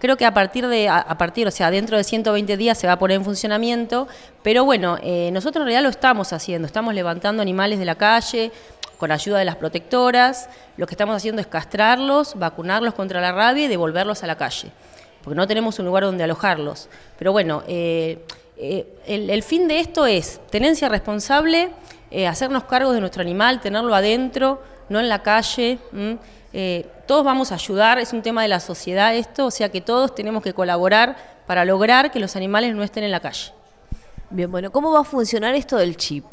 Creo que a partir de, a, partir, o sea, dentro de 120 días se va a poner en funcionamiento, pero bueno, eh, nosotros en realidad lo estamos haciendo, estamos levantando animales de la calle, con ayuda de las protectoras. Lo que estamos haciendo es castrarlos, vacunarlos contra la rabia y devolverlos a la calle, porque no tenemos un lugar donde alojarlos. Pero bueno, eh, eh, el, fin de esto es tenencia responsable, hacernos cargo de nuestro animal, tenerlo adentro, no en la calle. Eh, todos vamos a ayudar, es un tema de la sociedad esto, o sea que todos tenemos que colaborar para lograr que los animales no estén en la calle. Bien, bueno, ¿cómo va a funcionar esto del chip?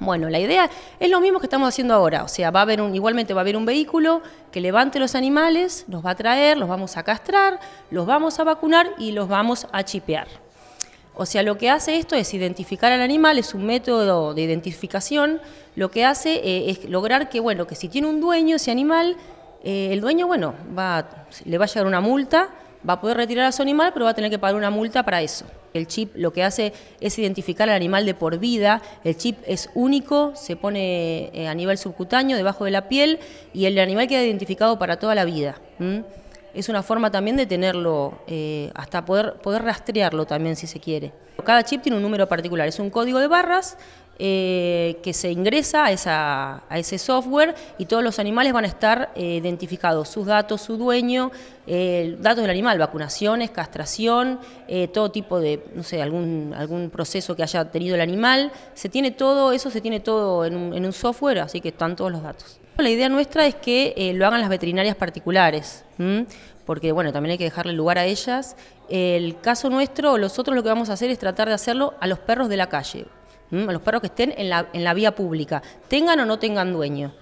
Bueno, la idea es lo mismo que estamos haciendo ahora, o sea, va a haber un, igualmente va a haber un vehículo que levante los animales, los va a traer, los vamos a castrar, los vamos a vacunar y los vamos a chipear. O sea, lo que hace esto es identificar al animal, es un método de identificación, lo que hace eh, es lograr que, bueno, que si tiene un dueño ese animal, eh, el dueño, bueno, va, le va a llegar una multa, va a poder retirar a su animal, pero va a tener que pagar una multa para eso. El chip lo que hace es identificar al animal de por vida, el chip es único, se pone eh, a nivel subcutáneo, debajo de la piel, y el animal queda identificado para toda la vida. es una forma también de tenerlo, eh, hasta poder, poder rastrearlo también si se quiere. Cada chip tiene un número particular, es un código de barras eh, que se ingresa a, ese software y todos los animales van a estar eh, identificados, sus datos, su dueño, datos del animal, vacunaciones, castración, eh, todo tipo de, no sé, algún, algún proceso que haya tenido el animal. Se tiene todo, eso se tiene todo en un, software, así que están todos los datos. La idea nuestra es que lo hagan las veterinarias particulares, porque bueno, también hay que dejarle lugar a ellas. El caso nuestro, nosotros lo que vamos a hacer es tratar de hacerlo a los perros de la calle, a los perros que estén en la, vía pública, tengan o no tengan dueño,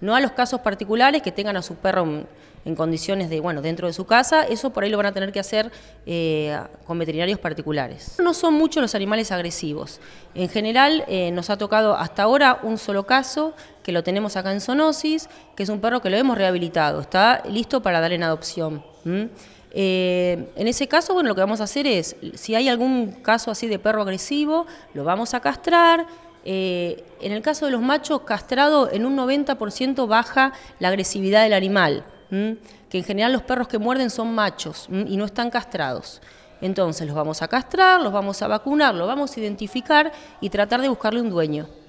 no a los casos particulares que tengan a su perro en, condiciones de, bueno, dentro de su casa, eso por ahí lo van a tener que hacer eh, con veterinarios particulares. No son muchos los animales agresivos, en general eh, nos ha tocado hasta ahora un solo caso, que lo tenemos acá en Sonosis, que es un perro que lo hemos rehabilitado, está listo para darle en adopción. ¿Mm? Eh, en ese caso, bueno, lo que vamos a hacer es, si hay algún caso así de perro agresivo, lo vamos a castrar. Eh, en el caso de los machos, castrado en un 90% baja la agresividad del animal, ¿Mm? que en general los perros que muerden son machos ¿Mm? y no están castrados. Entonces los vamos a castrar, los vamos a vacunar, los vamos a identificar y tratar de buscarle un dueño.